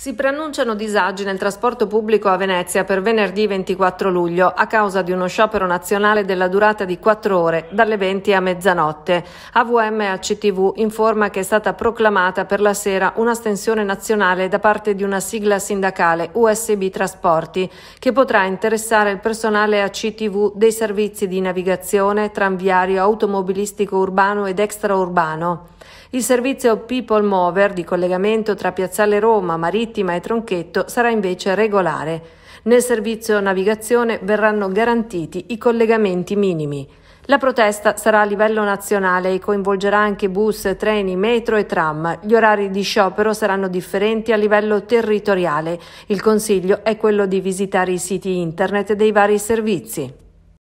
Si preannunciano disagi nel trasporto pubblico a Venezia per venerdì 24 luglio a causa di uno sciopero nazionale della durata di 4 ore, dalle 20 a mezzanotte. AVM e ACTV informa che è stata proclamata per la sera una stensione nazionale da parte di una sigla sindacale USB Trasporti che potrà interessare il personale ACTV dei servizi di navigazione, tranviario, automobilistico urbano ed extraurbano. Il servizio People Mover di collegamento tra Piazzale Roma, Marito, Marittima e Tronchetto sarà invece regolare. Nel servizio navigazione verranno garantiti i collegamenti minimi. La protesta sarà a livello nazionale e coinvolgerà anche bus, treni, metro e tram. Gli orari di sciopero saranno differenti a livello territoriale. Il consiglio è quello di visitare i siti internet dei vari servizi.